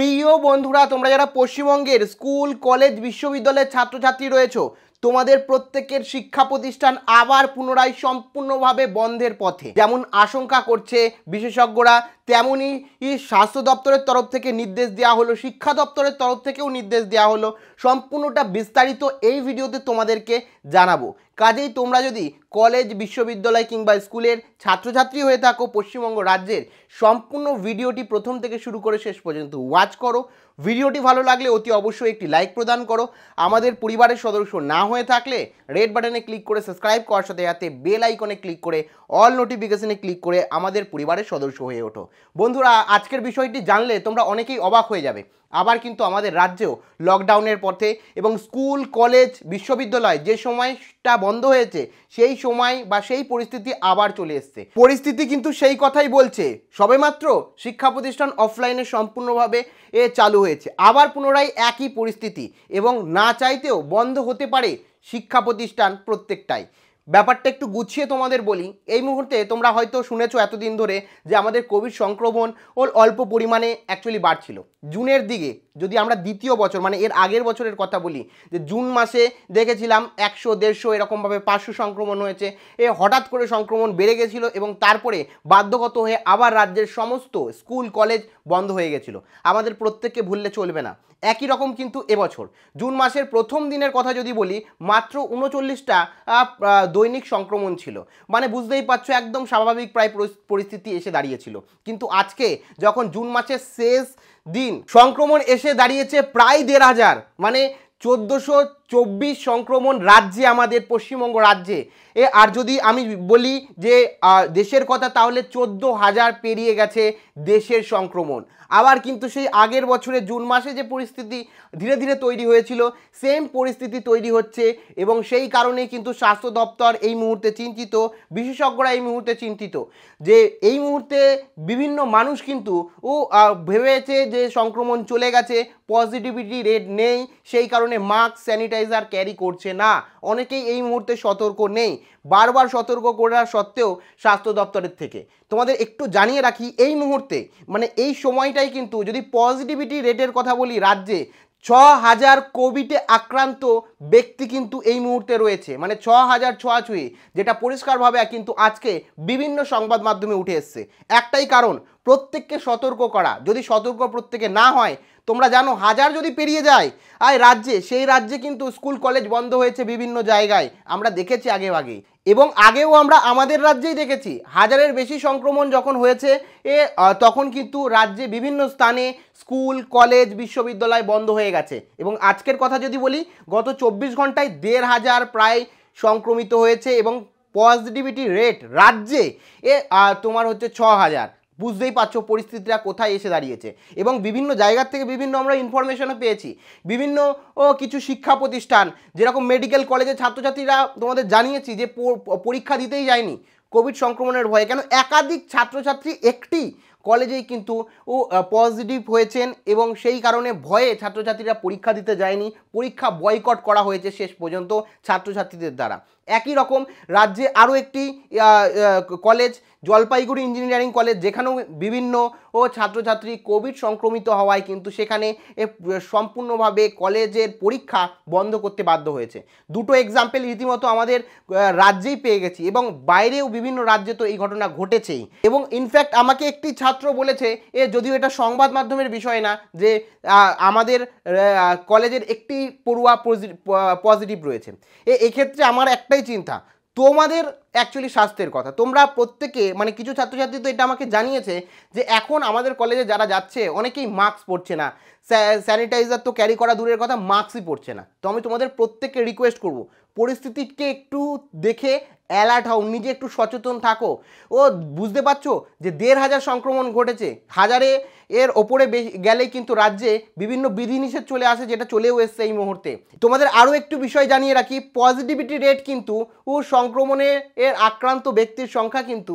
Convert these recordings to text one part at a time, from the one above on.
প্রিয় বন্ধুরা তোমরা যারা পশ্চিমবঙ্গের স্কুল কলেজ বিশ্ববিদ্যালয়ের ছাত্রছাত্রী রয়েছো তোমাদের প্রত্যেকের শিক্ষা প্রতিষ্ঠান আবার পুনরায় সম্পূর্ণভাবে বন্ধের পথে যেমন আশঙ্কা করছে বিশেষজ্ঞরা তেমনই স্বাস্থ্য দপ্তরের তরফ থেকে নির্দেশ দেওয়া হলো শিক্ষা দপ্তরের তরফ থেকেও নির্দেশ দেওয়া হলো সম্পূর্ণটা বিস্তারিত এই ভিডিওতে তোমাদেরকে জানাবো কাজেই তোমরা যদি কলেজ বিশ্ববিদ্যালয় কিংবা স্কুলের ছাত্রছাত্রী হয়ে থাকো পশ্চিমবঙ্গ রাজ্যের সম্পূর্ণ ভিডিওটি প্রথম থেকে শুরু করে শেষ পর্যন্ত ওয়াচ করো ভিডিওটি ভালো লাগলে অতি অবশ্যই একটি লাইক প্রদান করো আমাদের পরিবারের সদস্য না হয়ে থাকলে রেড বাটনে ক্লিক করে সাবস্ক্রাইব করার সাথে সাথে বেল আইকনে ক্লিক করে অল নোটিফিকেশনে ক্লিক করে আমাদের পরিবারের সদস্য হয়ে ওঠো বন্ধুরা আজকের বিষয়টি জানলে তোমরা অনেকেই অবাক হয়ে যাবে আবার কিন্তু আমাদের রাজ্যেও লকডাউনের পথে এবং স্কুল কলেজ বিশ্ববিদ্যালয় যে সময়টা বন্ধ হয়েছে সেই সময় বা সেই পরিস্থিতি আবার চলে এসছে পরিস্থিতি কিন্তু সেই কথাই বলছে সবেমাত্র শিক্ষা প্রতিষ্ঠান অফলাইনে সম্পূর্ণভাবে এ চালু হয়েছে আবার পুনরায় একই পরিস্থিতি এবং না চাইতেও বন্ধ হতে পারে শিক্ষা প্রতিষ্ঠান প্রত্যেকটাই ব্যাপারটা একটু গুছিয়ে তোমাদের বলি এই মুহূর্তে তোমরা হয়তো শুনেছ এতদিন ধরে যে আমাদের কোভিড সংক্রমণ অল্প পরিমাণে অ্যাকচুয়ালি বাড়ছিল জুনের দিকে যদি আমরা দ্বিতীয় বছর মানে এর আগের বছরের কথা বলি যে জুন মাসে দেখেছিলাম একশো দেড়শো এরকমভাবে পাঁচশো সংক্রমণ হয়েছে এ হঠাৎ করে সংক্রমণ বেড়ে গেছিলো এবং তারপরে বাধ্যগত হয়ে আবার রাজ্যের সমস্ত স্কুল কলেজ বন্ধ হয়ে গেছিলো আমাদের প্রত্যেককে ভুললে চলবে না একই রকম কিন্তু এবছর জুন মাসের প্রথম দিনের কথা যদি বলি মাত্র উনচল্লিশটা দৈনিক সংক্রমণ ছিল মানে বুঝতেই পারছো একদম স্বাভাবিক প্রায় পরিস্থিতি এসে দাঁড়িয়েছিল কিন্তু আজকে যখন জুন মাসের শেষ দিন সংক্রমণ এসে দাঁড়িয়েছে প্রায় দেড় হাজার মানে চোদ্দোশো চব্বিশ সংক্রমণ রাজ্যে আমাদের পশ্চিমবঙ্গ রাজ্যে এ আর যদি আমি বলি যে দেশের কথা তাহলে চোদ্দো হাজার পেরিয়ে গেছে দেশের সংক্রমণ আবার কিন্তু সেই আগের বছরে জুন মাসে যে পরিস্থিতি ধীরে ধীরে তৈরি হয়েছিল সেম পরিস্থিতি তৈরি হচ্ছে এবং সেই কারণেই কিন্তু স্বাস্থ্য দপ্তর এই মুহূর্তে চিন্তিত বিশেষজ্ঞরা এই মুহূর্তে চিন্তিত যে এই মুহূর্তে বিভিন্ন মানুষ কিন্তু ও ভেবেছে যে সংক্রমণ চলে গেছে পজিটিভিটি রেট নেই সেই কারণে মাস্ক স্যানিটাইজ ফ্র্যাঞ্চাইজ আর ক্যারি করছে না অনেকেই এই মুহূর্তে সতর্ক নেই বারবার সতর্ক করার সত্ত্বেও স্বাস্থ্য দপ্তরের থেকে তোমাদের একটু জানিয়ে রাখি এই মুহূর্তে মানে এই সময়টাই কিন্তু যদি পজিটিভিটি রেটের কথা বলি রাজ্যে ছ হাজার কোভিডে আক্রান্ত ব্যক্তি কিন্তু এই মুহূর্তে রয়েছে মানে ছ হাজার ছোঁয়াছুঁয়ে যেটা পরিষ্কারভাবে কিন্তু আজকে বিভিন্ন সংবাদ মাধ্যমে উঠে এসছে একটাই কারণ প্রত্যেককে সতর্ক করা যদি সতর্ক প্রত্যেকে না হয় তোমরা জানো হাজার যদি পেরিয়ে যায় আয় রাজ্যে সেই রাজ্যে কিন্তু স্কুল কলেজ বন্ধ হয়েছে বিভিন্ন জায়গায় আমরা দেখেছি আগে আগে এবং আগেও আমরা আমাদের রাজ্যেই দেখেছি হাজারের বেশি সংক্রমণ যখন হয়েছে এ তখন কিন্তু রাজ্যে বিভিন্ন স্থানে স্কুল কলেজ বিশ্ববিদ্যালয় বন্ধ হয়ে গেছে এবং আজকের কথা যদি বলি গত চব্বিশ ঘন্টায় দেড় হাজার প্রায় সংক্রমিত হয়েছে এবং পজিটিভিটি রেট রাজ্যে এ তোমার হচ্ছে ছ হাজার বুঝতেই পারছো পরিস্থিতিটা কোথায় এসে দাঁড়িয়েছে এবং বিভিন্ন জায়গার থেকে বিভিন্ন আমরা ইনফরমেশনও পেয়েছি বিভিন্ন ও কিছু শিক্ষা প্রতিষ্ঠান যেরকম মেডিকেল কলেজের ছাত্রছাত্রীরা তোমাদের জানিয়েছি যে পরীক্ষা দিতেই যায়নি কোভিড সংক্রমণের ভয়ে কেন একাধিক ছাত্রছাত্রী একটি কলেজেই কিন্তু ও পজিটিভ হয়েছেন এবং সেই কারণে ভয়ে ছাত্রছাত্রীরা পরীক্ষা দিতে যায়নি পরীক্ষা বয়কট করা হয়েছে শেষ পর্যন্ত ছাত্রছাত্রীদের দ্বারা একই রকম রাজ্যে আরও একটি কলেজ জলপাইগুড়ি ইঞ্জিনিয়ারিং কলেজ যেখানেও বিভিন্ন ও ছাত্রছাত্রী কোভিড সংক্রমিত হওয়ায় কিন্তু সেখানে সম্পূর্ণভাবে কলেজের পরীক্ষা বন্ধ করতে বাধ্য হয়েছে দুটো এক্সাম্পল রীতিমতো আমাদের রাজ্যেই পেয়ে গেছি এবং বাইরেও বিভিন্ন রাজ্যে তো এই ঘটনা ঘটেছেই এবং ইনফ্যাক্ট আমাকে একটি ছাত্র বলেছে এ যদিও এটা সংবাদ মাধ্যমের বিষয় না যে আমাদের কলেজের একটি পড়ুয়া পজিটিভ রয়েছে এক্ষেত্রে আমার একটাই এটাই চিন্তা তোমাদের অ্যাকচুয়ালি স্বাস্থ্যের কথা তোমরা প্রত্যেকে মানে কিছু ছাত্রছাত্রী তো এটা আমাকে জানিয়েছে যে এখন আমাদের কলেজে যারা যাচ্ছে অনেকেই মাস্ক পরছে না স্যানিটাইজার তো ক্যারি করা দূরের কথা মাস্কই পরছে না তো আমি তোমাদের প্রত্যেককে রিকোয়েস্ট করব পরিস্থিতিকে একটু দেখে অ্যালার্ট হও নিজে একটু সচেতন থাকো ও বুঝতে পারছো যে দেড় হাজার সংক্রমণ ঘটেছে হাজারে এর ওপরে গেলেই কিন্তু রাজ্যে বিভিন্ন বিধিনিষেধ চলে আসে যেটা চলেও এসছে এই মুহূর্তে তোমাদের আরও একটু বিষয় জানিয়ে রাখি পজিটিভিটি রেট কিন্তু ও সংক্রমণের এর আক্রান্ত ব্যক্তির সংখ্যা কিন্তু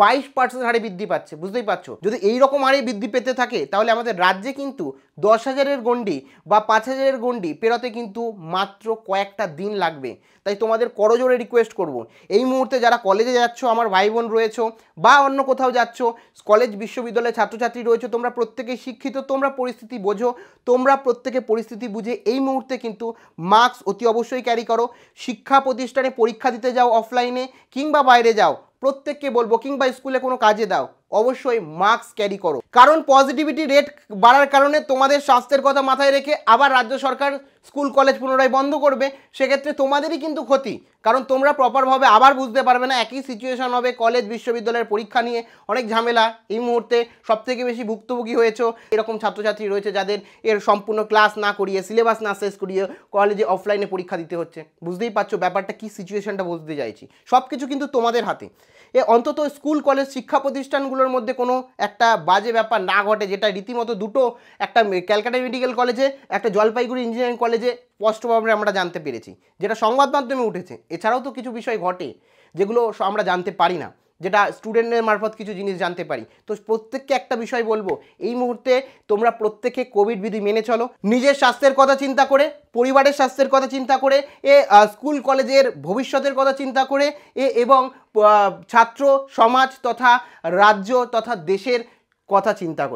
বাইশ পার্সেন্ট হারে বৃদ্ধি পাচ্ছে বুঝতেই পারছো যদি এই রকম হারে বৃদ্ধি পেতে থাকে তাহলে আমাদের রাজ্যে কিন্তু দশ হাজারের গণ্ডি বা পাঁচ হাজারের গণ্ডি পেরোতে কিন্তু মাত্র কয়েকটা দিন লাগবে তাই তোমাদের করজোরে রিকোয়েস্ট করব। এই মুহূর্তে যারা কলেজে যাচ্ছ আমার ভাই বোন রয়েছ বা অন্য কোথাও যাচ্ছ কলেজ বিশ্ববিদ্যালয়ে ছাত্রছাত্রী রয়েছে তোমরা প্রত্যেকেই শিক্ষিত তোমরা পরিস্থিতি বোঝো তোমরা প্রত্যেকে পরিস্থিতি বুঝে এই মুহূর্তে কিন্তু মার্কস অতি অবশ্যই ক্যারি করো শিক্ষা প্রতিষ্ঠানে পরীক্ষা দিতে যাও অফলাইনে কিংবা বাইরে যাও প্রত্যেককে বলবো কিংবা স্কুলে কোনো কাজে দাও অবশ্যই মাস্ক ক্যারি করো কারণ পজিটিভিটি রেট বাড়ার কারণে তোমাদের স্বাস্থ্যের কথা মাথায় রেখে আবার রাজ্য সরকার স্কুল কলেজ পুনরায় বন্ধ করবে সেক্ষেত্রে তোমাদেরই কিন্তু ক্ষতি কারণ তোমরা প্রপারভাবে আবার বুঝতে পারবে না একই সিচুয়েশন হবে কলেজ বিশ্ববিদ্যালয়ের পরীক্ষা নিয়ে অনেক ঝামেলা এই মুহূর্তে সবথেকে বেশি ভুক্তভোগী হয়েছে এরকম ছাত্রছাত্রী রয়েছে যাদের এর সম্পূর্ণ ক্লাস না করিয়ে সিলেবাস না শেষ করিয়ে কলেজে অফলাইনে পরীক্ষা দিতে হচ্ছে বুঝতেই পারছো ব্যাপারটা কী সিচুয়েশনটা বুঝতে চাইছি সব কিছু কিন্তু তোমাদের হাতে এ অন্তত স্কুল কলেজ শিক্ষা প্রতিষ্ঠানগুলোর মধ্যে কোনো একটা বাজে ব্যাপার না ঘটে যেটা রীতিমতো দুটো একটা ক্যালকাটা মেডিকেল কলেজে একটা জলপাইগুড়ি ইঞ্জিনিয়ারিং কলেজ যে স্পষ্টভাবে আমরা জানতে পেরেছি যেটা সংবাদ মাধ্যমে উঠেছে এছাড়াও তো কিছু বিষয় ঘটে যেগুলো আমরা জানতে পারি না যেটা স্টুডেন্টের মারফত কিছু জিনিস জানতে পারি তো প্রত্যেককে একটা বিষয় বলবো এই মুহূর্তে তোমরা প্রত্যেকে কোভিড বিধি মেনে চলো নিজের স্বাস্থ্যের কথা চিন্তা করে পরিবারের স্বাস্থ্যের কথা চিন্তা করে এ স্কুল কলেজের ভবিষ্যতের কথা চিন্তা করে এ এবং ছাত্র সমাজ তথা রাজ্য তথা দেশের কথা চিন্তা করে